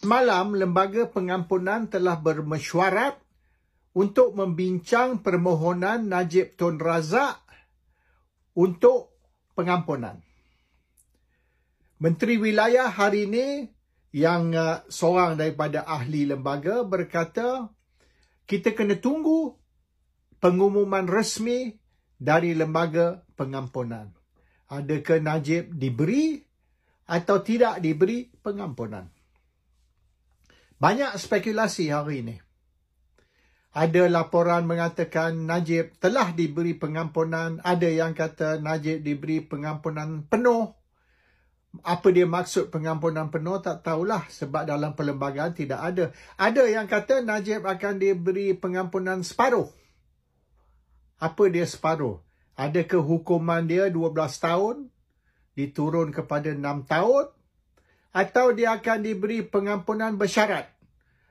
Semalam, lembaga pengampunan telah bermesyuarat untuk membincang permohonan Najib Tun Razak untuk pengampunan. Menteri Wilayah hari ini yang uh, seorang daripada ahli lembaga berkata kita kena tunggu pengumuman resmi dari lembaga pengampunan. Adakah Najib diberi atau tidak diberi pengampunan? Banyak spekulasi hari ini. Ada laporan mengatakan Najib telah diberi pengampunan. Ada yang kata Najib diberi pengampunan penuh. Apa dia maksud pengampunan penuh tak tahulah sebab dalam perlembagaan tidak ada. Ada yang kata Najib akan diberi pengampunan separuh. Apa dia separuh? Adakah hukuman dia 12 tahun diturun kepada 6 tahun atau dia akan diberi pengampunan bersyarat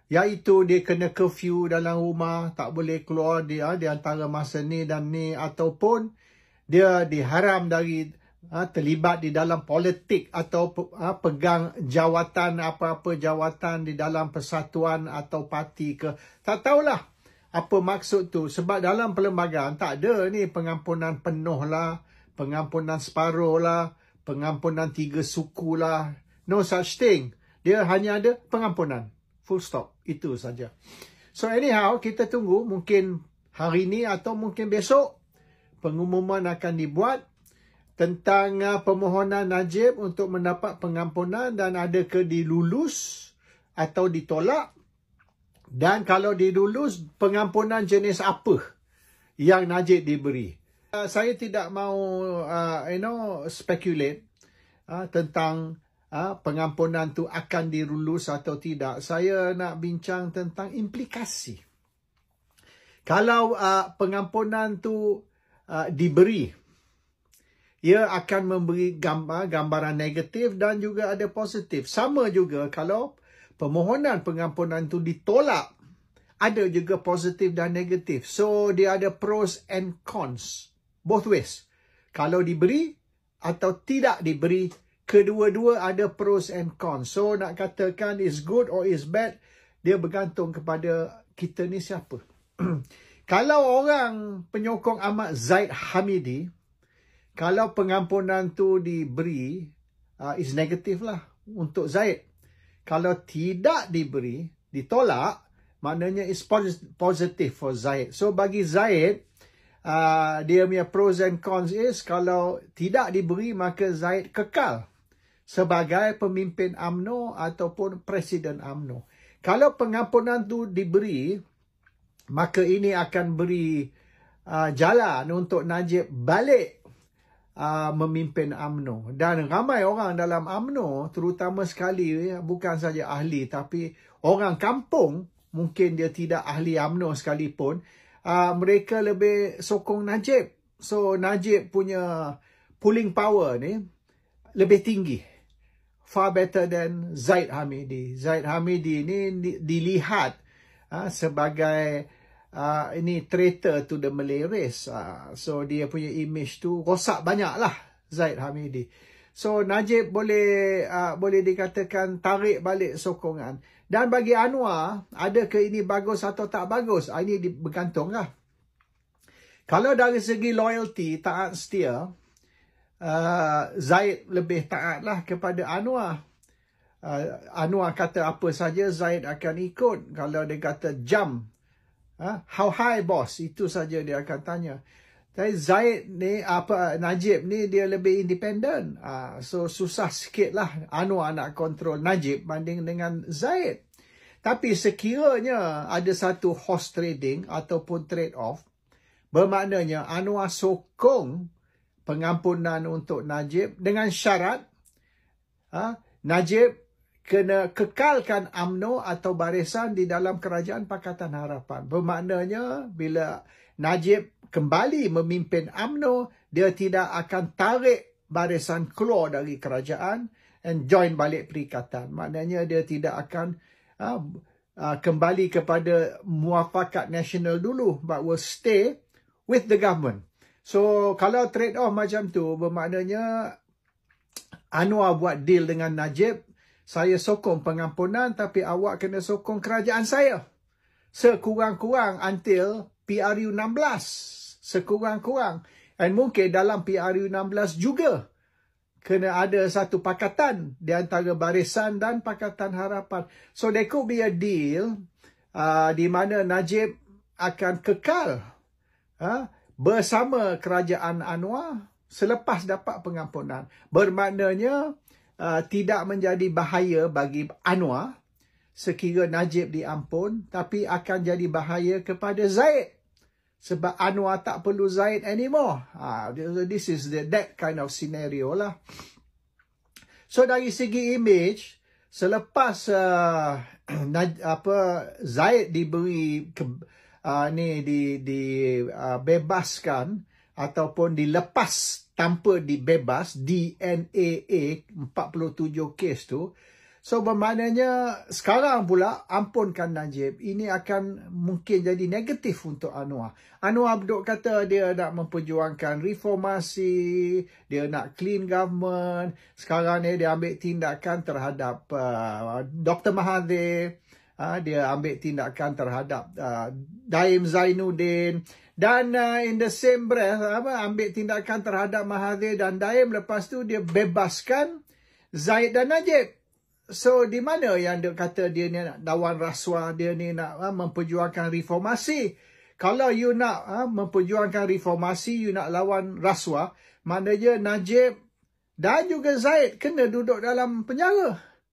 iaitu dia kena curfew dalam rumah tak boleh keluar dia ah, di antara masa ni dan ni ataupun dia diharam dari ha, terlibat di dalam politik atau ha, pegang jawatan apa-apa jawatan di dalam persatuan atau parti ke tak tahulah apa maksud tu sebab dalam perlembagaan tak ada ni pengampunan penuh lah pengampunan separuh lah pengampunan tiga suku lah No such thing. Dia hanya ada pengampunan. Full stop. Itu saja. So anyhow, kita tunggu mungkin hari ini atau mungkin besok pengumuman akan dibuat tentang uh, permohonan Najib untuk mendapat pengampunan dan ada ke dilulus atau ditolak. Dan kalau dilulus, pengampunan jenis apa yang Najib diberi. Uh, saya tidak mahu, uh, you know, speculate uh, tentang Ah, pengampunan tu akan dirulus atau tidak, saya nak bincang tentang implikasi. Kalau uh, pengampunan tu uh, diberi, ia akan memberi gambar gambaran negatif dan juga ada positif. Sama juga kalau permohonan pengampunan tu ditolak, ada juga positif dan negatif. So dia ada pros and cons both ways. Kalau diberi atau tidak diberi kedua-dua ada pros and cons. So nak katakan is good or is bad, dia bergantung kepada kita ni siapa. kalau orang penyokong amat Zaid Hamidi, kalau pengampunan tu diberi, uh, is negative lah untuk Zaid. Kalau tidak diberi, ditolak, maknanya is positive for Zaid. So bagi Zaid, uh, dia punya pros and cons is kalau tidak diberi maka Zaid kekal sebagai pemimpin AMNO ataupun presiden AMNO. Kalau pengampunan tu diberi, maka ini akan beri uh, jalan untuk Najib balik uh, memimpin AMNO. Dan ramai orang dalam AMNO, terutama sekali ya, bukan saja ahli tapi orang kampung, mungkin dia tidak ahli AMNO sekalipun, uh, mereka lebih sokong Najib. So Najib punya pulling power ni lebih tinggi far better than Zaid Hamidi. Zaid Hamidi ini dilihat uh, sebagai uh, ini traitor to the Malay race. Uh, so dia punya image tu rosak banyak lah Zaid Hamidi. So Najib boleh uh, boleh dikatakan tarik balik sokongan. Dan bagi Anwar, ada ke ini bagus atau tak bagus? Ini bergantung lah. Kalau dari segi loyalty, taat setia, uh, Zaid lebih taatlah kepada Anwar. Uh, Anwar kata apa saja Zaid akan ikut. Kalau dia kata jump, uh, how high boss? Itu saja dia akan tanya. Tapi Zaid ni, apa Najib ni dia lebih independen. Uh, so susah sikit lah Anwar nak kontrol Najib banding dengan Zaid. Tapi sekiranya ada satu host trading ataupun trade off, bermaknanya Anwar sokong pengampunan untuk Najib dengan syarat ha, Najib kena kekalkan AMNO atau barisan di dalam kerajaan Pakatan Harapan. Bermaknanya bila Najib kembali memimpin AMNO, dia tidak akan tarik barisan keluar dari kerajaan and join balik perikatan. Maknanya dia tidak akan ha, ha, kembali kepada muafakat nasional dulu but will stay with the government. So kalau trade off macam tu bermaknanya Anwar buat deal dengan Najib. Saya sokong pengampunan tapi awak kena sokong kerajaan saya. Sekurang-kurang until PRU 16. Sekurang-kurang. And mungkin dalam PRU 16 juga kena ada satu pakatan di antara barisan dan pakatan harapan. So there could be a deal uh, di mana Najib akan kekal. Ha? Huh? bersama kerajaan Anwar selepas dapat pengampunan. Bermaknanya uh, tidak menjadi bahaya bagi Anwar sekira Najib diampun tapi akan jadi bahaya kepada Zaid sebab Anwar tak perlu Zaid anymore. Uh, this is the that kind of scenario lah. So dari segi image selepas uh, apa Zaid diberi ke, uh, ah, ni di di uh, bebaskan ataupun dilepas tanpa dibebas DNA 47 kes tu so bermaknanya sekarang pula ampunkan Najib ini akan mungkin jadi negatif untuk Anwar Anwar Abdul kata dia nak memperjuangkan reformasi dia nak clean government sekarang ni dia ambil tindakan terhadap uh, ah, Dr Mahathir Ah, dia ambil tindakan terhadap uh, Daim Zainuddin dan uh, in the same breath apa ambil tindakan terhadap Mahathir dan Daim lepas tu dia bebaskan Zaid dan Najib so di mana yang dia kata dia ni nak dawan rasuah dia ni nak uh, memperjuangkan reformasi kalau you nak uh, memperjuangkan reformasi you nak lawan rasuah maknanya Najib dan juga Zaid kena duduk dalam penjara